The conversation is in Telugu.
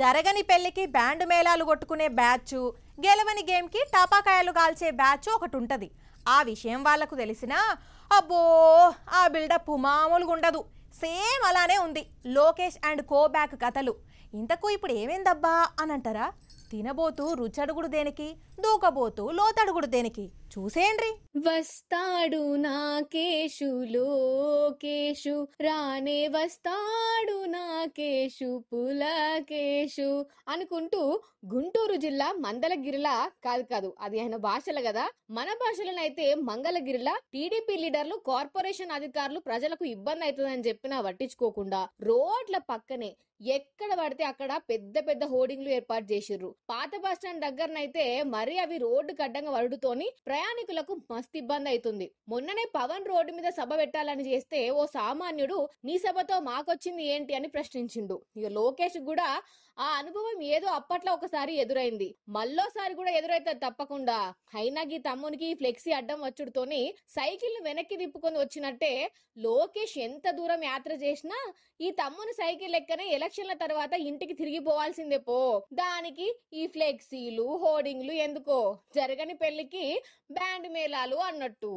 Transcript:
జరగని పెళ్లికి బ్యాండ్ మేళాలు కొట్టుకునే బ్యాచ్ గెలవని గేమ్కి టాపాకాయలు కాల్చే బ్యాచ్ ఒకటి ఉంటుంది ఆ విషయం వాళ్లకు తెలిసినా అబ్బో ఆ బిల్డప్ మామూలుగా ఉండదు సేమ్ అలానే ఉంది లోకేష్ అండ్ కోబ్యాక్ కథలు ఇంతకు ఇప్పుడు ఏమైందబ్బా అని అంటారా తినబోతూ రుచడుగుడు దేనికి దూకబోతూ లోతడుగుడు దేనికి చూసేండ్రి వస్తాడు కేశు లోకేశు రానే వస్తాడు నాకేషు కేశు అనుకుంటూ గుంటూరు జిల్లా మందలగిరిల కాదు కాదు అది ఆయన భాషలు కదా మన భాషలనైతే మంగళగిరిల టీడీపీ లీడర్లు కార్పొరేషన్ అధికారులు ప్రజలకు ఇబ్బంది అవుతుందని చెప్పినా పట్టించుకోకుండా రోడ్ల పక్కనే ఎక్కడ పడితే అక్కడ పెద్ద పెద్ద హోర్డింగ్లు ఏర్పాటు చేసిర్రు పాత బస్టాండ్ దగ్గరనైతే మరీ అవి రోడ్డు కడ్డంగా వరుడుతోని ప్రయాణికులకు మస్తు ఇబ్బంది అవుతుంది మొన్ననే పవన్ రోడ్డు మీద సభ పెట్టాలని చేస్తే ఓ సామాన్యుడు నీ సభతో మాకొచ్చింది ఏంటి అని ప్రశ్నించిండు ఇక లోకేష్ కూడా ఆ అనుభవం ఏదో అప్పట్లో ఒకసారి ఎదురైంది మళ్ళోసారి కూడా ఎదురైతే తప్పకుండా అయినా గీ తమ్మునికి ఫ్లెక్సీ అడ్డం వచ్చుడుతోని సైకిల్ వెనక్కి తిప్పుకొని వచ్చినట్టే లోకేష్ ఎంత దూరం యాత్ర చేసినా ఈ తమ్ముని సైకిల్ లెక్కనే ఎలక్షన్ ఎలక్షన్ల తర్వాత ఇంటికి తిరిగి పోవాల్సిందే పో దానికి ఈ ఫ్లెక్సీలు హోర్డింగ్లు ఎందుకో జరగని పెళ్లికి బ్యాండ్ మేళాలు అన్నట్టు